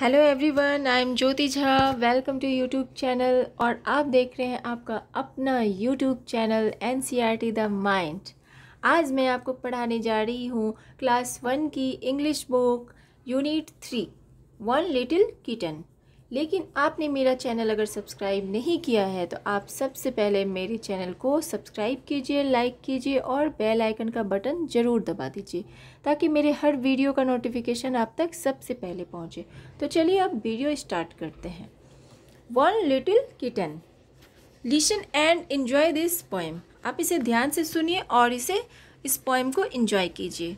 hello everyone I am Jyoti Jha welcome to YouTube channel और आप देख रहे हैं आपका अपना YouTube channel N C R T the mind आज मैं आपको पढ़ाने जा रही हूँ क्लास वन की English book unit three one little kitten लेकिन आपने मेरा चैनल अगर सब्सक्राइब नहीं किया है तो आप सबसे पहले मेरे चैनल को सब्सक्राइब कीजिए लाइक कीजिए और बेल आइकन का बटन ज़रूर दबा दीजिए ताकि मेरे हर वीडियो का नोटिफिकेशन आप तक सबसे पहले पहुंचे तो चलिए अब वीडियो स्टार्ट करते हैं one little kitten listen and enjoy this poem आप इसे ध्यान से सुनिए और इसे इस पोएम को इन्जॉय कीजिए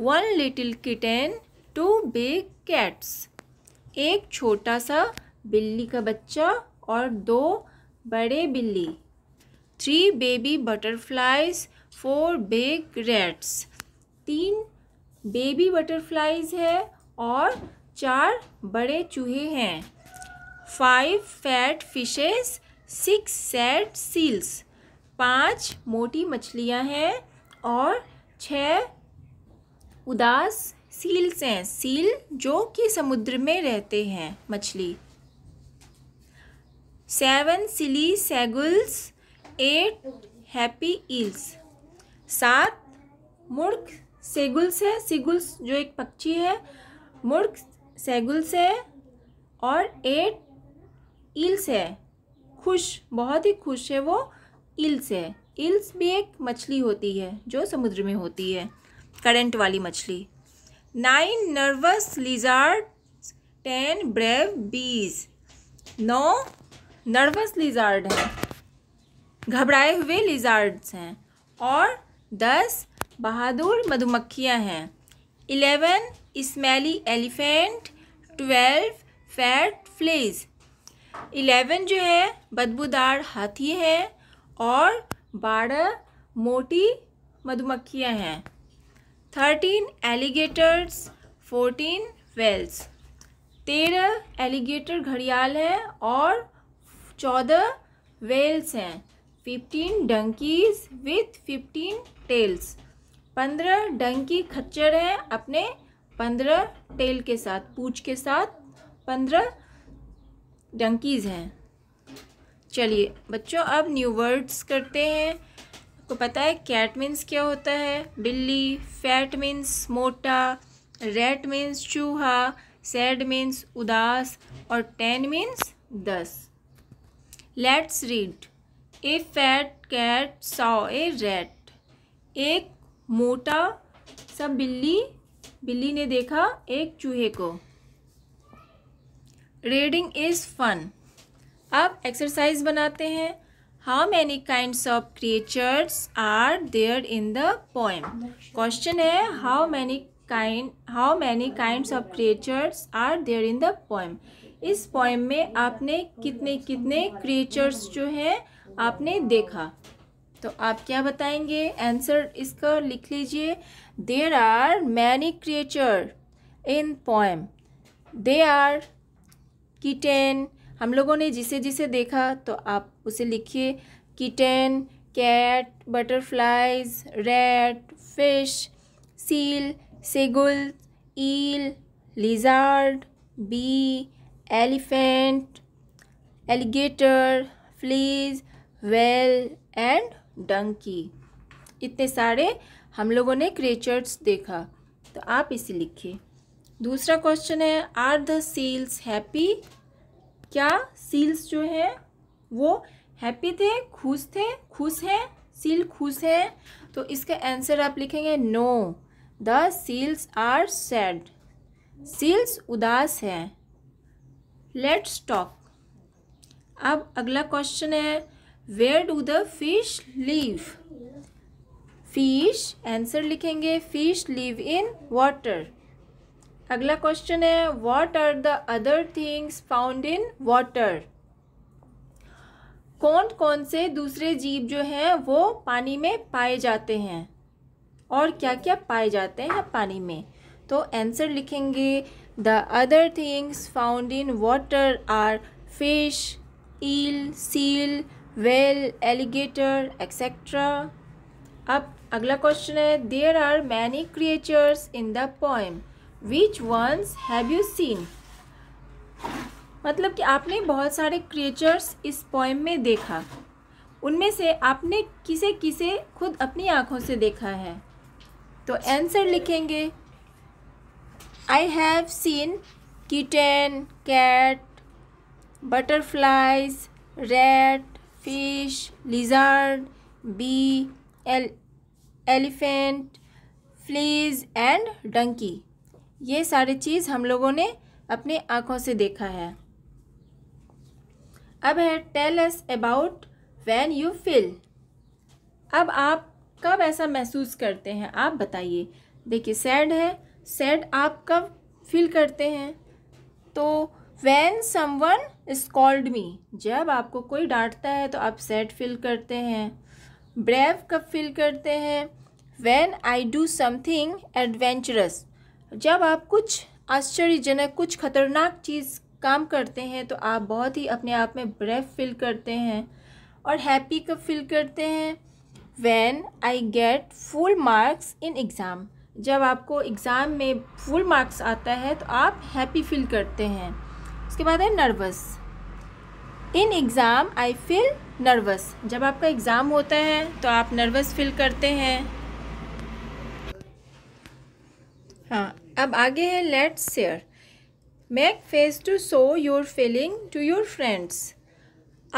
one little kitten two big cats एक छोटा सा बिल्ली का बच्चा और दो बड़े बिल्ली three baby butterflies four big rats तीन बेबी बटरफ्लाइज है और चार बड़े चूहे हैं five fat fishes six sad seals पांच मोटी मछलियां हैं और छः उदास सील्स हैं सील जो कि समुद्र में रहते हैं मछली seven silly seagulls eight happy eels सात मुर्ख सेगुल्स है सिगुल्स जो एक पक्षी है मुर्ख सेगुल्स है और एट ईल्स है खुश बहुत ही खुश है वो ईल्स है ईल्स भी एक मछली होती है जो समुद्र में होती है करंट वाली मछली nine nervous lizard ten brave bees नौ नर्वस लिजार्ड हैं घबराए हुए लिजार्ड्स हैं और दस बहादुर मधुमक्खियां हैं eleven smelly elephant twelve fat fleas eleven जो है बदबूदार हाथी हैं और बारह मोटी मधुमक्खियां हैं थर्टीन एलिगेटर्स फोर्टीन वेल्स तेरह एलिगेटर घड़ियाल है और चौदह वेल्स हैं fifteen donkeys with fifteen tails पंद्रह डंकी खच्चर हैं अपने पंद्रह टेल के साथ पूछ के साथ पंद्रह डंकीज़ हैं चलिए बच्चों अब न्यू वर्ड्स करते हैं आपको पता है कैट मीन्स क्या होता है बिल्ली फैट मीन्स मोटा रेट मीन्स चूहा सैड मीन्स उदास और टेन मीन्स दस let's read a fat cat saw a rat एक मोटा सा बिल्ली बिल्ली ने देखा एक चूहे को रीडिंग इज़ फन अब एक्सरसाइज बनाते हैं how many kind of creatures are there in the poem question है how many kind how many kind of creatures are there in the poem इस पोएम में आपने कितने कितने क्रिएचर्स जो हैं आपने देखा तो आप क्या बताएंगे आंसर इसका लिख लीजिए there are many creature in poem they are kitten हम लोगों ने जिसे जिसे देखा तो आप उसे लिखिए kitten cat butterflies rat fish seal seagull eel lizard bee elephant alligator fleas whale and donkey इतने सारे हम लोगों ने क्रिएचर्स देखा तो आप इसे लिखिए दूसरा क्वेश्चन है आर द सील्स हैप्पी क्या सील्स जो है वो हैप्पी थे खुश थे खुश हैं सील खुश हैं तो इसका आंसर आप लिखेंगे no the seals are sad seals उदास हैं लेट्स टॉक अब अगला क्वेश्चन है where do the fish live fish answer लिखेंगे फिश लीव इन वाटर अगला क्वेश्चन है what are the other things found in water कौन कौन से दूसरे जीव जो हैं वो पानी में पाए जाते हैं और क्या क्या पाए जाते हैं पानी में तो आंसर लिखेंगे the other things found in water are fish eel seal whale alligator etcetera अब अगला क्वेश्चन है there are many creatures in the poem which ones have you seen मतलब कि आपने बहुत सारे क्रिएचर्स इस पोएम में देखा उनमें से आपने किसे किसे खुद अपनी आँखों से देखा है तो आंसर लिखेंगे I have seen kitten cat butterflies rat fish lizard bee elephant fleas and donkey ये सारी चीज़ हम लोगों ने अपनी आँखों से देखा है अब है tell us about when you feel अब आप कब ऐसा महसूस करते हैं आप बताइए देखिए सैड है सैड आप कब फील करते हैं तो वैन समवन स्कॉल्ड मी जब आपको कोई डांटता है तो आप सैड फील करते हैं ब्रेव कब फील करते हैं when I do something adventurous जब आप कुछ आश्चर्यजनक कुछ खतरनाक चीज़ काम करते हैं तो आप बहुत ही अपने आप में ब्रेफ फील करते हैं और हैप्पी कब फील करते हैं when I get full marks in exam जब आपको एग्ज़ाम में फुल मार्क्स आता है तो आप हैप्पी फील करते हैं उसके बाद है nervous in exam I feel nervous जब आपका एग्ज़ाम होता है तो आप नर्वस फील करते हैं हाँ अब आगे है let's share make face to show your feeling to your friends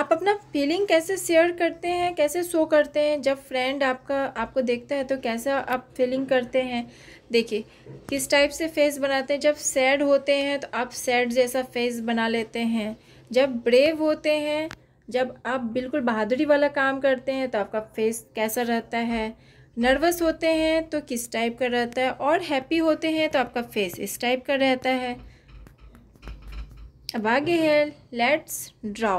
आप अपना फीलिंग कैसे शेयर करते हैं कैसे शो करते हैं जब फ्रेंड आपका आपको देखता है तो कैसा आप फीलिंग करते हैं देखिए किस टाइप से फेस बनाते हैं जब सैड होते हैं तो आप सैड जैसा फेस बना लेते हैं जब ब्रेव होते हैं जब आप बिल्कुल बहादुरी वाला काम करते हैं तो आपका फेस कैसा रहता है नर्वस होते हैं तो किस टाइप का रहता है और हैप्पी होते हैं तो आपका फेस इस टाइप का रहता है अब आगे है let's draw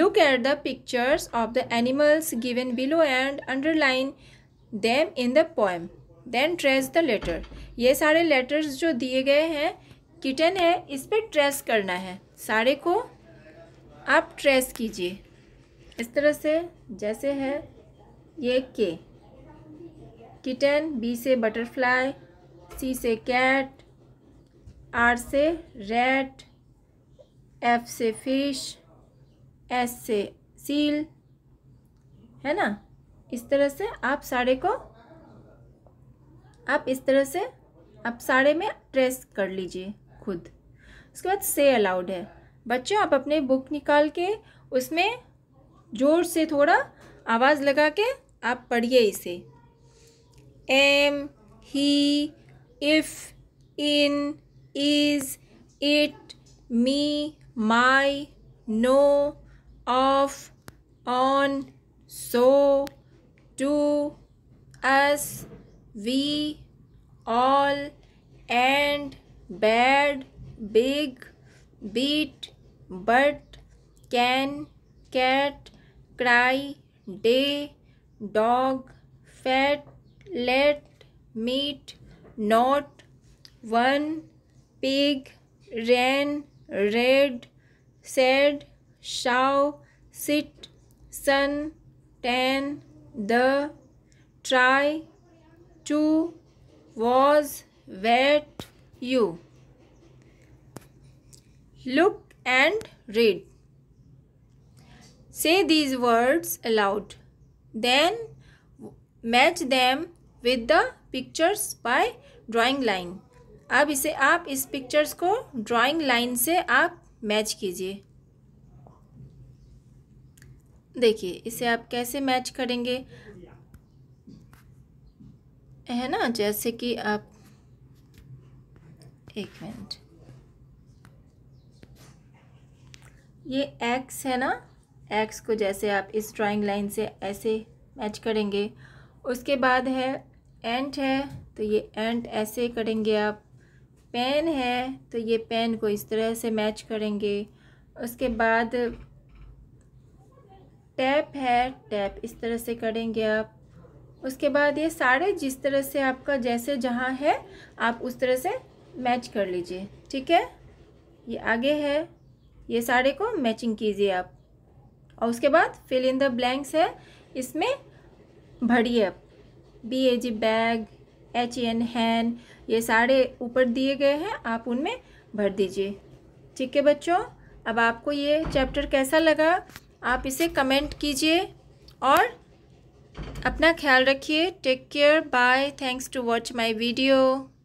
look at the pictures of the animals given below and underline them in the poem then trace the letter ये सारे लेटर्स जो दिए गए हैं किटन है इस पर ट्रेस करना है सारे को आप ट्रेस कीजिए इस तरह से जैसे है ये के किटन बी से बटरफ्लाई सी से कैट आर से रेट एफ से फिश एस से सील है ना इस तरह से आप साड़े को आप इस तरह से आप साड़े में ट्रेस कर लीजिए खुद उसके बाद से अलाउड है बच्चों आप अपने बुक निकाल के उसमें ज़ोर से थोड़ा आवाज़ लगा के आप पढ़िए इसे am, he, if, in, is, it, me, my, no, of, on, so, to, us, we, all, and, bad, big, beat, but, can, cat, cry, day, dog, fat, let meet not one pig ran red said shall sit sun tan the try to was wet you look and read say these words aloud then match them with the pictures by drawing line अब इसे आप इस pictures को drawing line से आप match कीजिए देखिए इसे आप कैसे मैच करेंगे है ना जैसे कि आप एक मिनट ये एक्स है ना एक्स को जैसे आप इस ड्राइंग लाइन से ऐसे मैच करेंगे उसके बाद है एंट है तो ये एंट ऐसे करेंगे आप पेन है तो ये पेन को इस तरह से मैच करेंगे उसके बाद टैप है टैप इस तरह से करेंगे आप उसके बाद ये सारे जिस तरह से आपका जैसे जहाँ है आप उस तरह से मैच कर लीजिए ठीक है ये आगे है ये सारे को मैचिंग कीजिए आप और उसके बाद फिल इन द ब्लैंक्स है इसमें भरिए आप B A G bag H N hen ये सारे ऊपर दिए गए हैं आप उनमें भर दीजिए ठीक है बच्चों अब आपको ये चैप्टर कैसा लगा आप इसे कमेंट कीजिए और अपना ख्याल रखिए take care bye thanks to watch my video